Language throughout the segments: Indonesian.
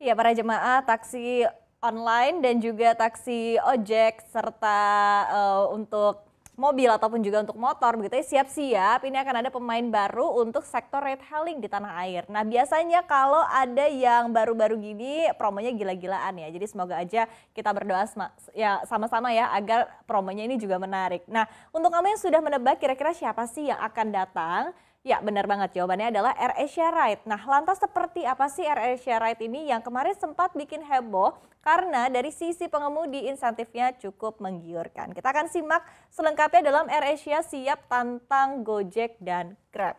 Iya para jemaah taksi online dan juga taksi ojek serta uh, untuk mobil ataupun juga untuk motor begitu ya siap-siap ini akan ada pemain baru untuk sektor ride-hailing di tanah air. Nah biasanya kalau ada yang baru-baru gini promonya gila-gilaan ya. Jadi semoga aja kita berdoa sama, ya sama-sama ya agar promonya ini juga menarik. Nah untuk kamu yang sudah menebak kira-kira siapa sih yang akan datang Ya benar banget jawabannya adalah Air Asia Ride. Nah lantas seperti apa sih Air Asia Ride ini yang kemarin sempat bikin heboh karena dari sisi pengemudi insentifnya cukup menggiurkan. Kita akan simak selengkapnya dalam Air Asia siap tantang Gojek dan Grab.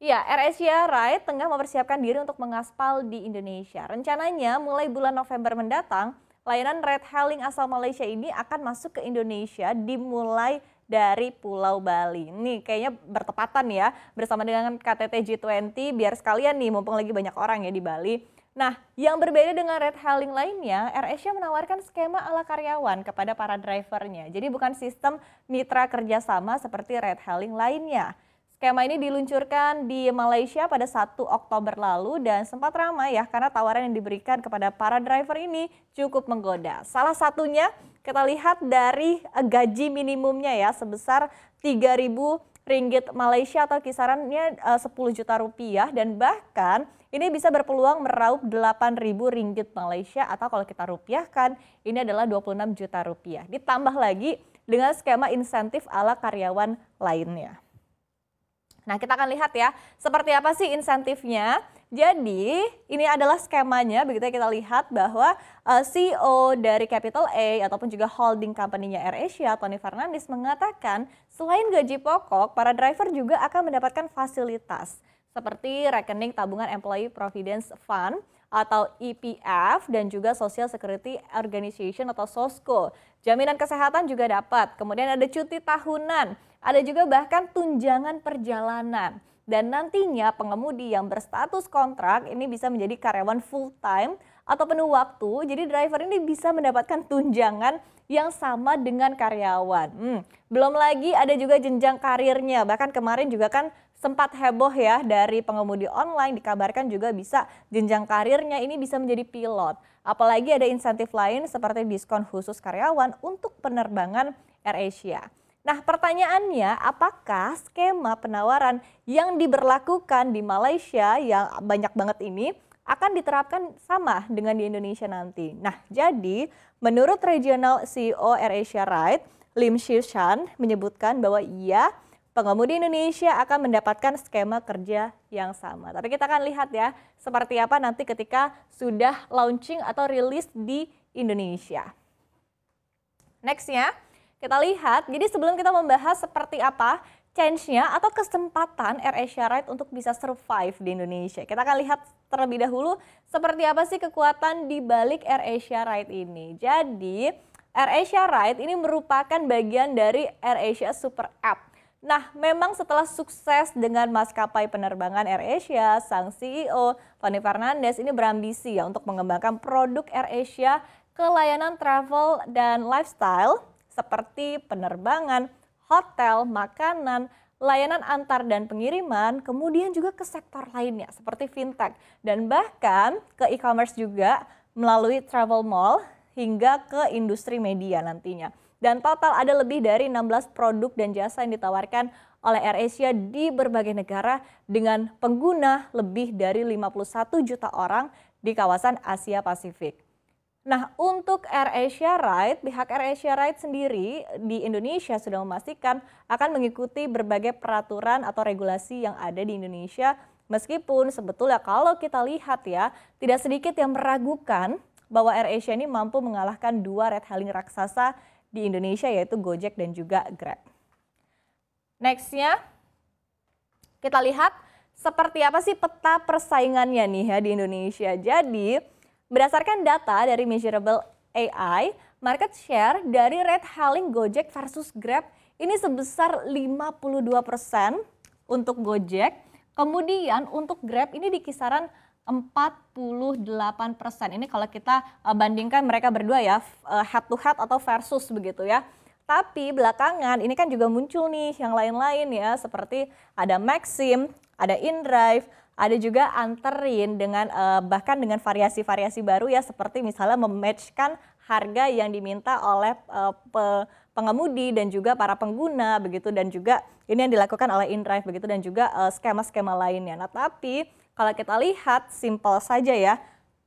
Ya, Air Asia Ride tengah mempersiapkan diri untuk mengaspal di Indonesia. Rencananya mulai bulan November mendatang, layanan red hailing asal Malaysia ini akan masuk ke Indonesia dimulai dari Pulau Bali. Nih kayaknya bertepatan ya bersama dengan KTT G20 biar sekalian nih mumpung lagi banyak orang ya di Bali. Nah, yang berbeda dengan red hailing lainnya, AirAsia menawarkan skema ala karyawan kepada para drivernya. Jadi bukan sistem mitra kerjasama seperti red hailing lainnya. Skema ini diluncurkan di Malaysia pada 1 Oktober lalu dan sempat ramai ya karena tawaran yang diberikan kepada para driver ini cukup menggoda. Salah satunya kita lihat dari eh, gaji minimumnya ya sebesar 3000 ringgit Malaysia atau kisarannya 10 eh, juta rupiah dan bahkan ini bisa berpeluang meraup 8.000 ringgit Malaysia atau kalau kita rupiahkan ini adalah 26 juta rupiah. Ditambah lagi dengan skema insentif ala karyawan lainnya. Nah, kita akan lihat ya, seperti apa sih insentifnya. Jadi, ini adalah skemanya, begitu ya, kita lihat bahwa uh, eh, CEO dari Capital A ataupun juga holding company-nya AirAsia, Tony Fernandes, mengatakan selain gaji pokok, para driver juga akan mendapatkan fasilitas seperti rekening tabungan Employee Providence Fund, atau EPF dan juga Social Security Organization atau SOSCO. Jaminan kesehatan juga dapat. Kemudian ada cuti tahunan, ada juga bahkan tunjangan perjalanan. Dan nantinya pengemudi yang berstatus kontrak ini bisa menjadi karyawan full time atau penuh waktu. Jadi driver ini bisa mendapatkan tunjangan yang sama dengan karyawan. Hmm. Belum lagi ada juga jenjang karirnya. Bahkan kemarin juga kan sempat heboh ya dari pengemudi online dikabarkan juga bisa jenjang karirnya ini bisa menjadi pilot. Apalagi ada insentif lain seperti diskon khusus karyawan untuk penerbangan AirAsia. Nah pertanyaannya apakah skema penawaran yang diberlakukan di Malaysia yang banyak banget ini akan diterapkan sama dengan di Indonesia nanti. Nah, jadi menurut regional CEO AirAsia Ride, Lim Shishan menyebutkan bahwa ia pengemudi Indonesia akan mendapatkan skema kerja yang sama. Tapi kita akan lihat ya seperti apa nanti ketika sudah launching atau rilis di Indonesia. Nextnya kita lihat, jadi sebelum kita membahas seperti apa change nya atau kesempatan Air Asia Ride untuk bisa survive di Indonesia. Kita akan lihat terlebih dahulu seperti apa sih kekuatan di balik Air Asia Ride ini. Jadi Air Asia Ride ini merupakan bagian dari Air Asia Super App Nah, memang setelah sukses dengan maskapai penerbangan AirAsia, sang CEO Tony Fernandes ini berambisi ya untuk mengembangkan produk AirAsia ke layanan travel dan lifestyle seperti penerbangan, hotel, makanan, layanan antar dan pengiriman, kemudian juga ke sektor lainnya seperti fintech dan bahkan ke e-commerce juga melalui travel mall hingga ke industri media nantinya. Dan total ada lebih dari 16 produk dan jasa yang ditawarkan oleh AirAsia di berbagai negara dengan pengguna lebih dari 51 juta orang di kawasan Asia Pasifik. Nah, untuk AirAsia Ride, pihak AirAsia Ride sendiri di Indonesia sudah memastikan akan mengikuti berbagai peraturan atau regulasi yang ada di Indonesia. Meskipun sebetulnya kalau kita lihat ya, tidak sedikit yang meragukan bahwa AirAsia ini mampu mengalahkan dua red hailing raksasa di Indonesia yaitu Gojek dan juga Grab. Nextnya, kita lihat seperti apa sih peta persaingannya nih ya di Indonesia. Jadi, berdasarkan data dari Measurable AI, market share dari red hailing Gojek versus Grab ini sebesar 52% untuk Gojek. Kemudian untuk Grab ini di kisaran 48 persen. Ini kalau kita eh, bandingkan mereka berdua ya eh, head to head atau versus begitu ya. Tapi belakangan ini kan juga muncul nih yang lain-lain ya seperti ada Maxim, ada InDrive, ada juga anterin dengan eh, bahkan dengan variasi-variasi baru ya seperti misalnya mematchkan harga yang diminta oleh eh, pengemudi dan juga para pengguna begitu dan juga ini yang dilakukan oleh InDrive begitu dan juga eh, skema skema -skema lainnya. Nah, tapi kalau kita lihat, simpel saja ya.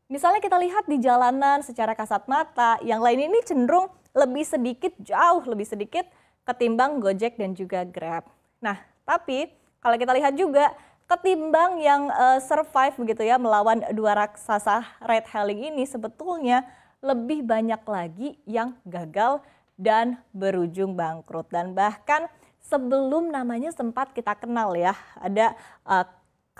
Misalnya kita lihat di jalanan secara kasat mata, yang lain ini cenderung lebih sedikit, jauh lebih sedikit ketimbang Gojek dan juga Grab. Nah, tapi kalau kita lihat juga ketimbang yang uh, survive begitu ya melawan dua raksasa red hailing ini sebetulnya lebih banyak lagi yang gagal dan berujung bangkrut dan bahkan sebelum namanya sempat kita kenal ya ada uh,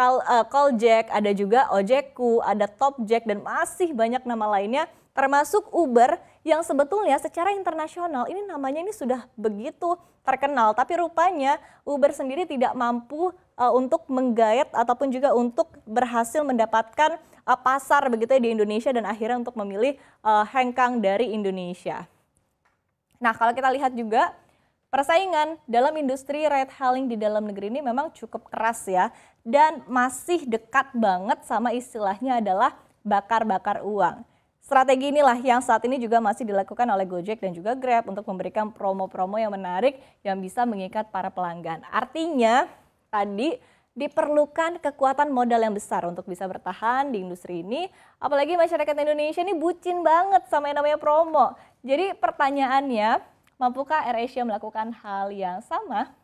Eh, Call uh, Jack, ada juga Ojekku, ada Top Jack dan masih banyak nama lainnya termasuk Uber yang sebetulnya secara internasional ini namanya ini sudah begitu terkenal tapi rupanya Uber sendiri tidak mampu uh, untuk menggayat ataupun juga untuk berhasil mendapatkan uh, pasar begitu ya di Indonesia dan akhirnya untuk memilih uh, hengkang dari Indonesia. Nah, kalau kita lihat juga Persaingan dalam industri ride-hailing di dalam negeri ini memang cukup keras ya dan masih dekat banget sama istilahnya adalah bakar-bakar uang. Strategi inilah yang saat ini juga masih dilakukan oleh Gojek dan juga Grab untuk memberikan promo-promo yang menarik yang bisa mengikat para pelanggan. Artinya tadi diperlukan kekuatan modal yang besar untuk bisa bertahan di industri ini. Apalagi masyarakat Indonesia ini bucin banget sama yang namanya promo. Jadi pertanyaannya, Mampukah AirAsia melakukan hal yang sama?